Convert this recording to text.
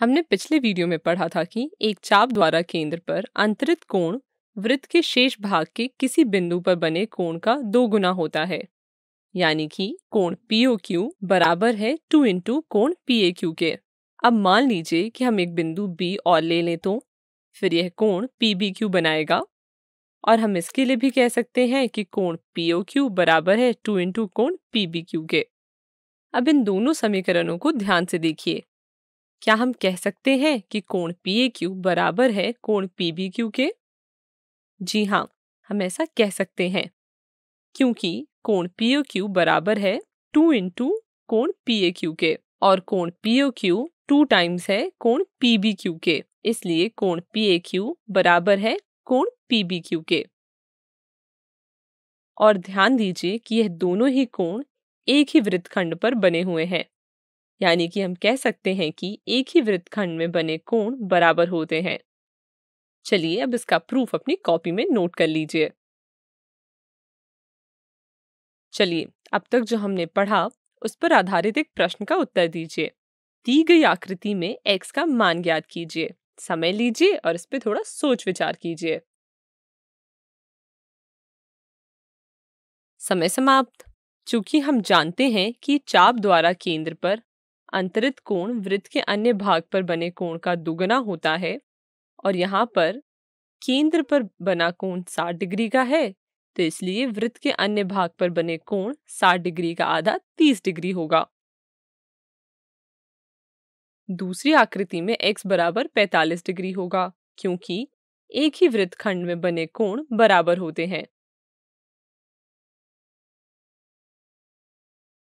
हमने पिछले वीडियो में पढ़ा था कि एक चाप द्वारा केंद्र पर अंतरित कोण वृत्त के शेष भाग के किसी बिंदु पर बने कोण का दो गुना होता है यानी कि कोण पी ओ क्यू बराबर है टू इंटू कोण पी ए क्यू के अब मान लीजिए कि हम एक बिंदु बी और ले लें तो फिर यह कोण पी बी क्यू बनाएगा और हम इसके लिए भी कह सकते हैं कि कोण पी ओ क्यू बराबर है टू इंटू कोण पी बी क्यू के अब इन दोनों समीकरणों को ध्यान से देखिए क्या हम कह सकते हैं कि कोण पी ए क्यू बराबर है कोण पी बी क्यू के जी हाँ हम ऐसा कह सकते हैं क्योंकि कोण पी ओ क्यू बराबर है टू इंटू कोण पी ए क्यू के और कोण P O Q two times है कोण पी बी क्यू के इसलिए कोण पी ए क्यू बराबर है कोण पी बी क्यू के और ध्यान दीजिए कि यह दोनों ही कोण एक ही वृत्तखंड पर बने हुए हैं यानी कि हम कह सकते हैं कि एक ही वृत्तखंड में बने कोण बराबर होते हैं चलिए अब इसका प्रूफ अपनी कॉपी में नोट कर लीजिए चलिए अब तक जो हमने पढ़ा उस पर आधारित एक प्रश्न का उत्तर दीजिए दी गई आकृति में एक्स का मान ज्ञात कीजिए समय लीजिए और इस पर थोड़ा सोच विचार कीजिए समय समाप्त चूंकि हम जानते हैं कि चाप द्वारा केंद्र पर अंतरित कोण वृत्त के अन्य भाग पर बने कोण का दुगना होता है और यहाँ पर केंद्र पर बना कोण 60 डिग्री का है तो इसलिए वृत्त के अन्य भाग पर बने कोण 60 डिग्री का आधा 30 डिग्री होगा दूसरी आकृति में x बराबर 45 डिग्री होगा क्योंकि एक ही वृत्तखंड में बने कोण बराबर होते हैं